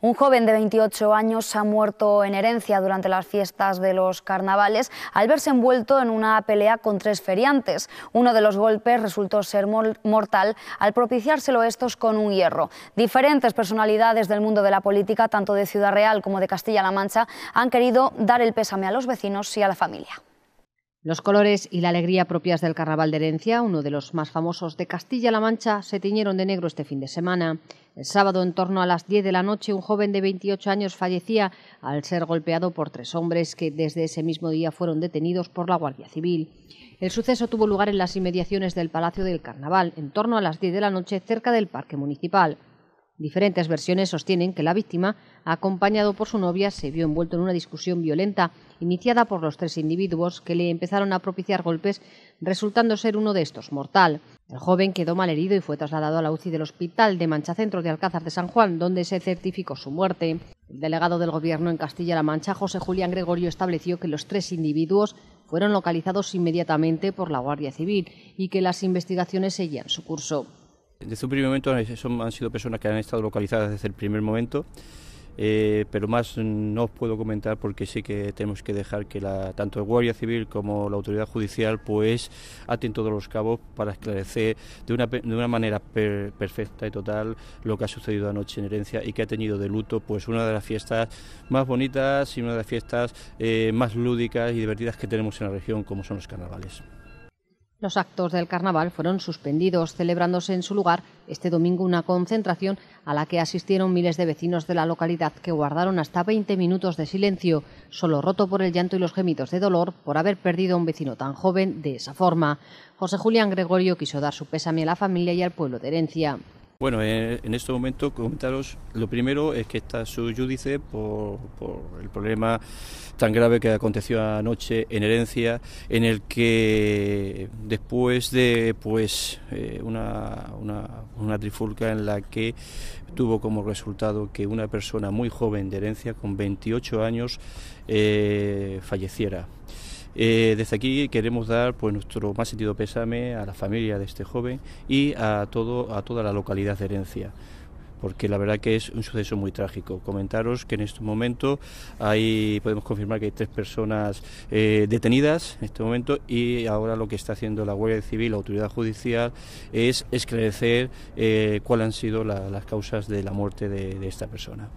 Un joven de 28 años ha muerto en herencia durante las fiestas de los carnavales al verse envuelto en una pelea con tres feriantes. Uno de los golpes resultó ser mortal al propiciárselo estos con un hierro. Diferentes personalidades del mundo de la política, tanto de Ciudad Real como de Castilla-La Mancha, han querido dar el pésame a los vecinos y a la familia. Los colores y la alegría propias del Carnaval de Herencia, uno de los más famosos de Castilla-La Mancha, se tiñeron de negro este fin de semana. El sábado, en torno a las 10 de la noche, un joven de 28 años fallecía al ser golpeado por tres hombres que desde ese mismo día fueron detenidos por la Guardia Civil. El suceso tuvo lugar en las inmediaciones del Palacio del Carnaval, en torno a las 10 de la noche, cerca del Parque Municipal. Diferentes versiones sostienen que la víctima, acompañado por su novia, se vio envuelto en una discusión violenta iniciada por los tres individuos que le empezaron a propiciar golpes, resultando ser uno de estos mortal. El joven quedó malherido y fue trasladado a la UCI del Hospital de Mancha Centro de Alcázar de San Juan, donde se certificó su muerte. El delegado del Gobierno en Castilla-La Mancha, José Julián Gregorio, estableció que los tres individuos fueron localizados inmediatamente por la Guardia Civil y que las investigaciones seguían su curso. Desde un primer momento eh, han sido personas que han estado localizadas desde el primer momento, eh, pero más no os puedo comentar porque sí que tenemos que dejar que tanto la Guardia Civil como la autoridad judicial pues aten todos los cabos para esclarecer de una, manera perfecta y total lo que ha sucedido anoche en Herencia y que ha tenido de luto pues una de las fiestas más bonitas y una de las fiestas eh, más lúdicas y divertidas que tenemos en la región como son los carnavales. Los actos del carnaval fueron suspendidos, celebrándose en su lugar este domingo una concentración a la que asistieron miles de vecinos de la localidad que guardaron hasta 20 minutos de silencio, solo roto por el llanto y los gemidos de dolor por haber perdido a un vecino tan joven de esa forma. José Julián Gregorio quiso dar su pésame a la familia y al pueblo de Herencia. Bueno, eh, en este momento comentaros, lo primero es que está su judice por, el problema tan grave que aconteció anoche en Herencia, en el que después de pues eh, una, una, trifulca en la que tuvo como resultado que una persona muy joven de Herencia, con 28 años, eh, falleciera. Eh, desde aquí queremos dar pues, nuestro más sentido pésame a la familia de este joven y a, toda la localidad de Herencia porque la verdad que es un suceso muy trágico. Comentaros que en este momento podemos confirmar que hay tres personas eh, detenidas en este momento y ahora lo que está haciendo la Guardia Civil, la autoridad judicial, es esclarecer eh, cuáles han sido las causas de la muerte de esta persona.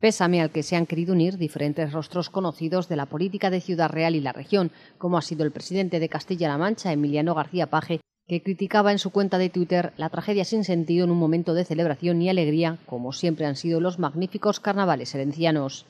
Pésame al que se han querido unir diferentes rostros conocidos de la política de Ciudad Real y la región, como ha sido el presidente de Castilla-La Mancha, Emiliano García Page, que criticaba en su cuenta de Twitter la tragedia sin sentido en un momento de celebración y alegría, como siempre han sido los magníficos carnavales herencianos.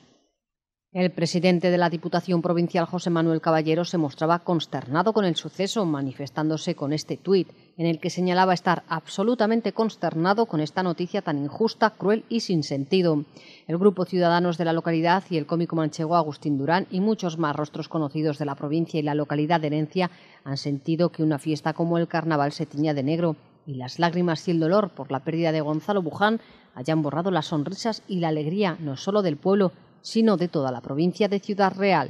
El presidente de la Diputación Provincial, José Manuel Caballero, se mostraba consternado con el suceso, manifestándose con este tuit, en el que señalaba estar absolutamente consternado con esta noticia tan injusta, cruel y sin sentido. El grupo Ciudadanos de la localidad y el cómico manchego Agustín Durán y muchos más rostros conocidos de la provincia y la localidad de Herencia han sentido que una fiesta como el carnaval se tiña de negro y las lágrimas y el dolor por la pérdida de Gonzalo Buján hayan borrado las sonrisas y la alegría no solo del pueblo, sino de toda la provincia de Ciudad Real.